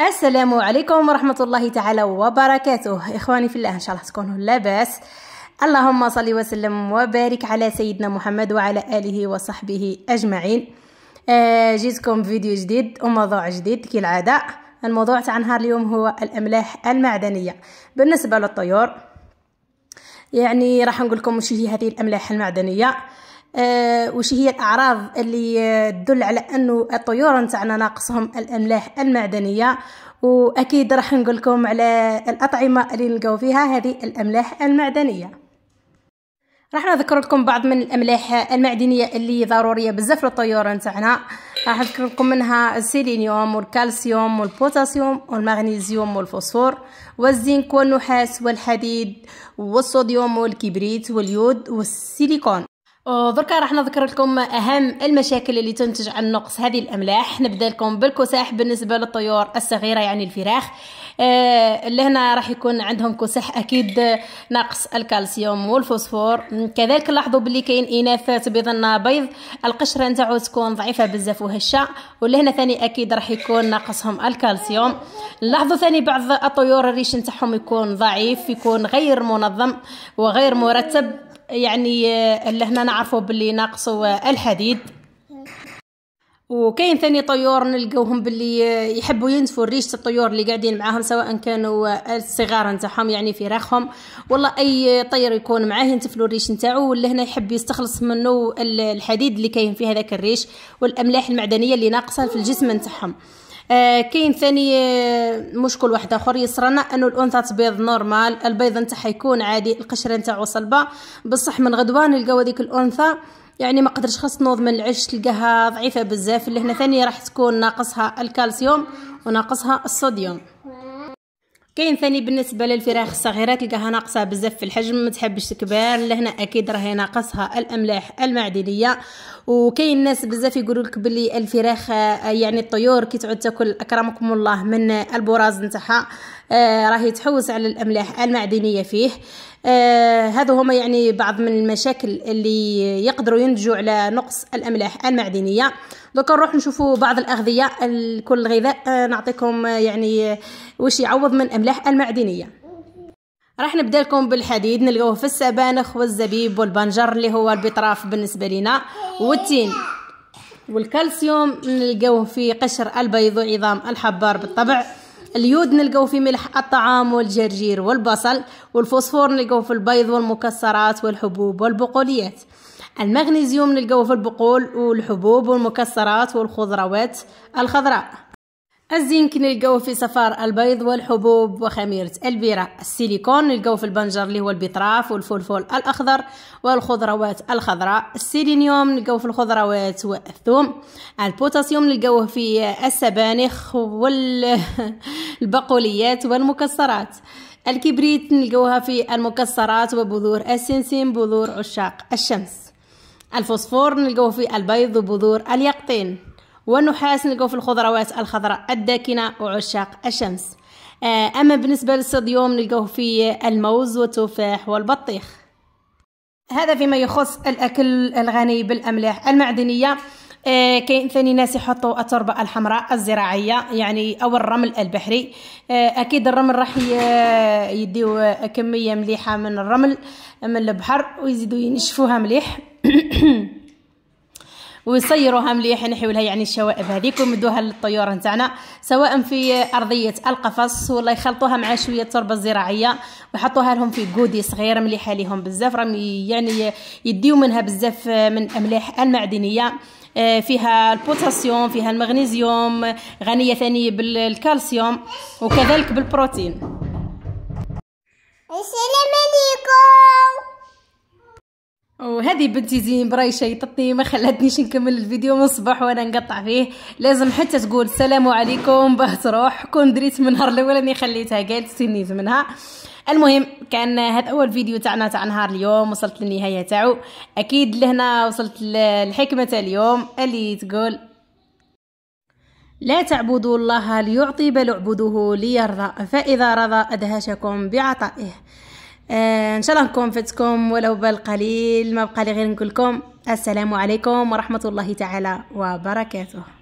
السلام عليكم ورحمة الله تعالى وبركاته إخواني في الله إن شاء الله تكونوا لاباس اللهم صل وسلم وبارك على سيدنا محمد وعلى آله وصحبه أجمعين آه جيتكم فيديو جديد وموضوع جديد كالعادة الموضوع تاع نهار اليوم هو الأملاح المعدنية بالنسبة للطيور يعني راح نقول لكم هي هذه الأملاح المعدنية آه، وش هي الأعراض اللي آه، تدل على أنه الطيور نتاعنا ناقصهم الأملاح المعدنية وأكيد راح نقول لكم على الأطعمة اللي نلقاو فيها هذه الأملاح المعدنية راح نذكر لكم بعض من الاملاح المعدنيه اللي ضروريه بزاف للطيور نتاعنا راح نذكر لكم منها السيلينيوم والكالسيوم والبوتاسيوم والمغنيزيوم والفوسفور والزنك والنحاس والحديد والصوديوم والكبريت واليود والسيليكون دركا راح نذكر لكم اهم المشاكل اللي تنتج عن نقص هذه الاملاح نبدا لكم بالكساح بالنسبه للطيور الصغيره يعني الفراخ آه، اللي لهنا راح يكون عندهم كساح اكيد آه، نقص الكالسيوم والفوسفور كذلك لاحظوا باللي كاين اناث تبيض بيض القشره نتاعو تكون ضعيفه بزاف وهشه هنا ثاني اكيد راح يكون ناقصهم الكالسيوم لاحظوا ثاني بعض الطيور الريش نتاعهم يكون ضعيف يكون غير منظم وغير مرتب يعني آه، اللي هنا نعرفوا باللي ناقصوا آه، الحديد وكاين ثاني طيور نلقاوهم باللي آه، يحبوا ينتفوا ريشه الطيور اللي قاعدين معاهم سواء كانوا الصغار نتاعهم يعني فراخهم والله اي طير يكون معاه ينتفلو الريش نتاعو ولا هنا يحب يستخلص منه الحديد اللي كاين في هذاك الريش والاملاح المعدنيه اللي ناقصه في الجسم نتاعهم آه كاين ثاني آه، مشكل واحد اخر يصرنا انه الانثى تبيض نورمال البيض نتاعها يكون عادي القشره نتاعو صلبه بصح من غدوه نلقاو هذيك الانثى يعني ما قدرش خاص تنوض من العش تلقاها ضعيفه بزاف اللي هنا ثاني راح تكون ناقصها الكالسيوم وناقصها الصوديوم كاين ثاني بالنسبه للفراخ الصغيره تلقاها ناقصه بزاف في الحجم ما تحبش تكبر لهنا اكيد راهي ناقصها الاملاح المعدنيه وكاين ناس بزاف يقولوا لك بلي الفراخ آه، يعني الطيور كي تعود تاكل اكرمكم الله من البراز نتاعها آه، راهي تحوس على الاملاح المعدنيه فيه آه، هذا هما يعني بعض من المشاكل اللي يقدروا ينتجوا على نقص الاملاح المعدنيه دوكا نروح نشوفوا بعض الاغذيه لكل غذاء آه، نعطيكم آه، يعني واش يعوض من الاملاح المعدنيه راح نبدا لكم بالحديد نلقاوه في السبانخ والزبيب والبنجر اللي هو البطراف بالنسبه لنا والتين والكالسيوم نلقاوه في قشر البيض وعظام الحبار بالطبع اليود نلقاو في ملح الطعام والجرجير والبصل والفوسفور نلقاو في البيض والمكسرات والحبوب والبقوليات المغنيزيوم نلقاو في البقول والحبوب والمكسرات والخضروات الخضراء الزنك نلقاوه في صفار البيض والحبوب وخميرة البيرة السيليكون نلقاوه في البنجر اللي هو البطراف والفلفل الأخضر والخضروات الخضراء السيلينيوم نلقاوه في الخضروات والثوم البوتاسيوم نلقاوه في السبانخ والبقوليات والمكسرات الكبريت نلقاوها في المكسرات وبذور السنسيم بذور عشاق الشمس الفوسفور نلقاوه في البيض وبذور اليقطين والنحاس نلقاو في الخضروات الخضراء الداكنة وعشاق الشمس آه، أما بالنسبة للصوديوم نلقاو في الموز والتفاح والبطيخ هذا فيما يخص الأكل الغني بالأملاح المعدنية آه كاين ثاني ناس يحطوا التربه الحمراء الزراعيه يعني او الرمل البحري آه اكيد الرمل راح يديو كميه مليحه من الرمل من البحر ويزيدوا ينشفوها مليح ويصيروها مليح نحيو لها يعني الشوائب هذيك ومدوها للطيور نتاعنا سواء في ارضيه القفص ولا يخلطوها مع شويه تربه زراعيه ويحطوها لهم في كودي صغير مليحه ليهم بزاف راهم يعني يديو منها بزاف آه، من الاملاح المعدنيه آه، فيها البوتاسيوم فيها المغنيسيوم غنيه ثانيه بالكالسيوم وكذلك بالبروتين السلام عليكم وهذه بنتي زين براي شيطتني ما خلتنيش نكمل الفيديو من الصباح وانا نقطع فيه لازم حتى تقول السلام عليكم باه تروح كون دريت من نهار الاول اني خليتها قالت سنيت منها المهم كان هذا اول فيديو تاعنا تاع نهار اليوم وصلت للنهايه تاعو اكيد لهنا وصلت للحكمه تاع اليوم اللي تقول لا تعبدوا الله ليعطي بل اعبدوه ليرضى فاذا رضى ادهشكم بعطائه آه، ان شاء الله نكون فاتكم ولو بالقليل ما بقى لي غير نقول لكم السلام عليكم ورحمه الله تعالى وبركاته